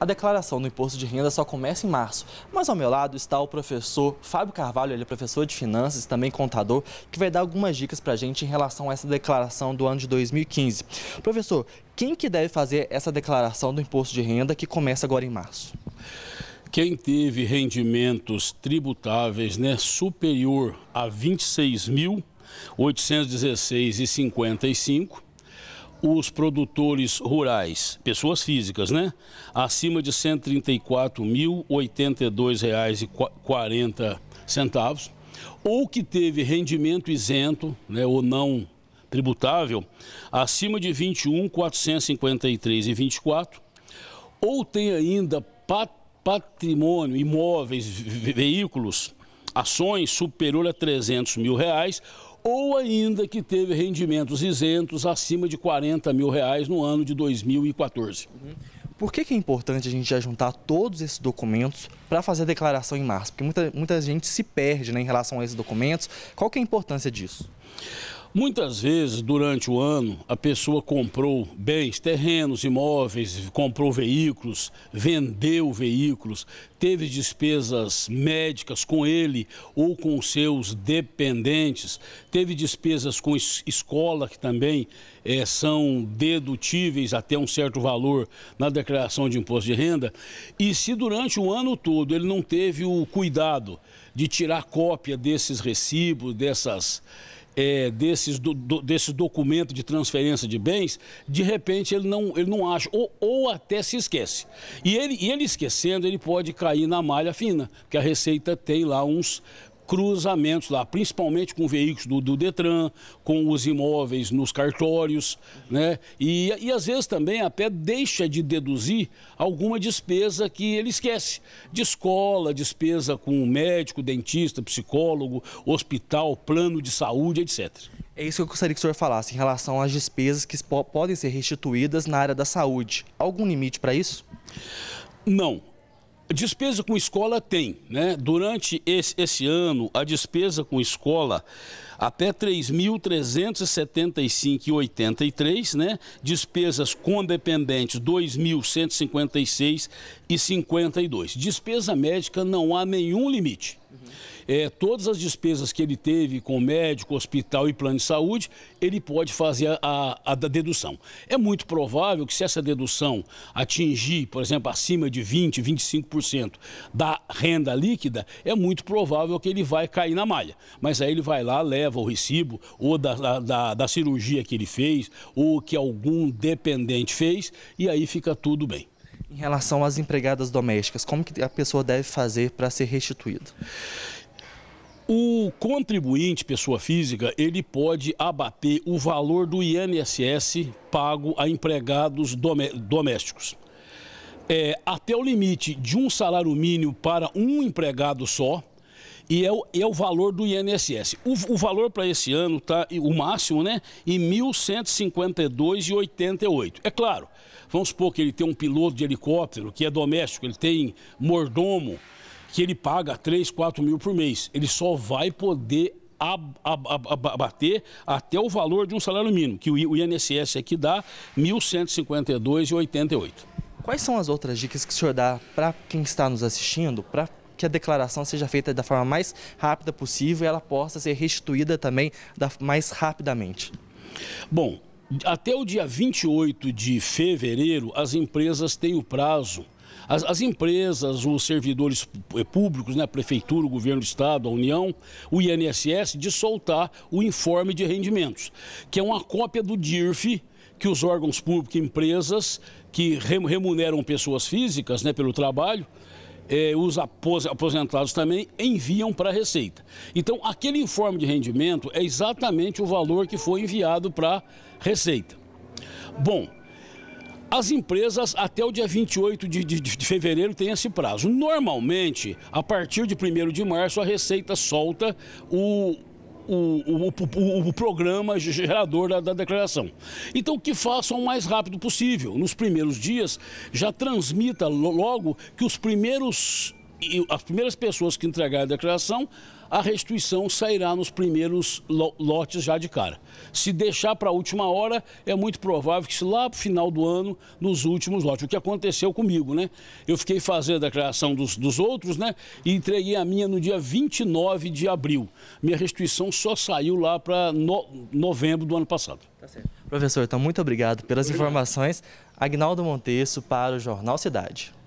A declaração do imposto de renda só começa em março, mas ao meu lado está o professor Fábio Carvalho, ele é professor de finanças, também contador, que vai dar algumas dicas para a gente em relação a essa declaração do ano de 2015. Professor, quem que deve fazer essa declaração do imposto de renda que começa agora em março? Quem teve rendimentos tributáveis né, superior a R$ 26.816,55 os produtores rurais, pessoas físicas, né? Acima de R$ 134.082,40, ou que teve rendimento isento, né, ou não tributável, acima de R$ 21.453,24, ou tem ainda patrimônio, imóveis, veículos, ações superior a 300 mil reais ou ainda que teve rendimentos isentos acima de 40 mil reais no ano de 2014. Uhum. Por que, que é importante a gente já juntar todos esses documentos para fazer a declaração em março? Porque muita, muita gente se perde né, em relação a esses documentos. Qual que é a importância disso? Muitas vezes, durante o ano, a pessoa comprou bens, terrenos, imóveis, comprou veículos, vendeu veículos, teve despesas médicas com ele ou com seus dependentes, teve despesas com escola, que também é, são dedutíveis até um certo valor na declaração de imposto de renda. E se durante o ano todo ele não teve o cuidado de tirar cópia desses recibos, dessas é, desses, do, do, desse documento de transferência de bens, de repente ele não, ele não acha, ou, ou até se esquece. E ele, e ele esquecendo, ele pode cair na malha fina, que a Receita tem lá uns, cruzamentos lá, principalmente com veículos do, do Detran, com os imóveis nos cartórios, né? E, e às vezes também a deixa de deduzir alguma despesa que ele esquece. De escola, despesa com médico, dentista, psicólogo, hospital, plano de saúde, etc. É isso que eu gostaria que o senhor falasse em relação às despesas que podem ser restituídas na área da saúde. Algum limite para isso? Não, Despesa com escola tem, né? Durante esse, esse ano, a despesa com escola até R$ 3.375,83, né? Despesas com dependentes R$ 2.156,52. Despesa médica não há nenhum limite. Uhum é, todas as despesas que ele teve com médico, hospital e plano de saúde, ele pode fazer a, a, a dedução. É muito provável que se essa dedução atingir, por exemplo, acima de 20%, 25% da renda líquida, é muito provável que ele vai cair na malha. Mas aí ele vai lá, leva o recibo ou da, da, da cirurgia que ele fez ou que algum dependente fez e aí fica tudo bem. Em relação às empregadas domésticas, como que a pessoa deve fazer para ser restituída? O contribuinte, pessoa física, ele pode abater o valor do INSS pago a empregados domésticos. É, até o limite de um salário mínimo para um empregado só, e é o, é o valor do INSS. O, o valor para esse ano está, o máximo, né, em 1.152,88. É claro, vamos supor que ele tem um piloto de helicóptero que é doméstico, ele tem mordomo, que ele paga 3, 4 mil por mês. Ele só vai poder abater até o valor de um salário mínimo, que o INSS aqui é dá R$ 1.152,88. Quais são as outras dicas que o senhor dá para quem está nos assistindo, para que a declaração seja feita da forma mais rápida possível e ela possa ser restituída também da, mais rapidamente? Bom, até o dia 28 de fevereiro, as empresas têm o prazo as, as, empresas, os servidores eh, públicos, né, prefeitura, o governo do estado, a União, o INSS, de soltar o informe de rendimentos, que é uma cópia do DIRF que os órgãos públicos, empresas que remuneram pessoas físicas né, pelo trabalho, eh, os aposentados também enviam para a Receita. Então, aquele informe de rendimento é exatamente o valor que foi enviado para a Receita. Bom, as empresas, até o dia 28 de, de, de fevereiro, têm esse prazo. Normalmente, a partir de 1 de março, a Receita solta o, o, o, o, o, programa gerador da, da, declaração. Então, que façam o mais rápido possível. Nos primeiros dias, já transmita logo que os primeiros e as primeiras pessoas que entregarem a declaração, a restituição sairá nos primeiros lotes já de cara. Se deixar para a última hora, é muito provável que se lá para o final do ano, nos últimos lotes. O que aconteceu comigo, né? Eu fiquei fazendo a declaração dos, dos outros, né? E entreguei a minha no dia 29 de abril. Minha restituição só saiu lá para no, novembro do ano passado. Tá Professor, então muito obrigado pelas obrigado. informações. Agnaldo Monteiro para o Jornal Cidade.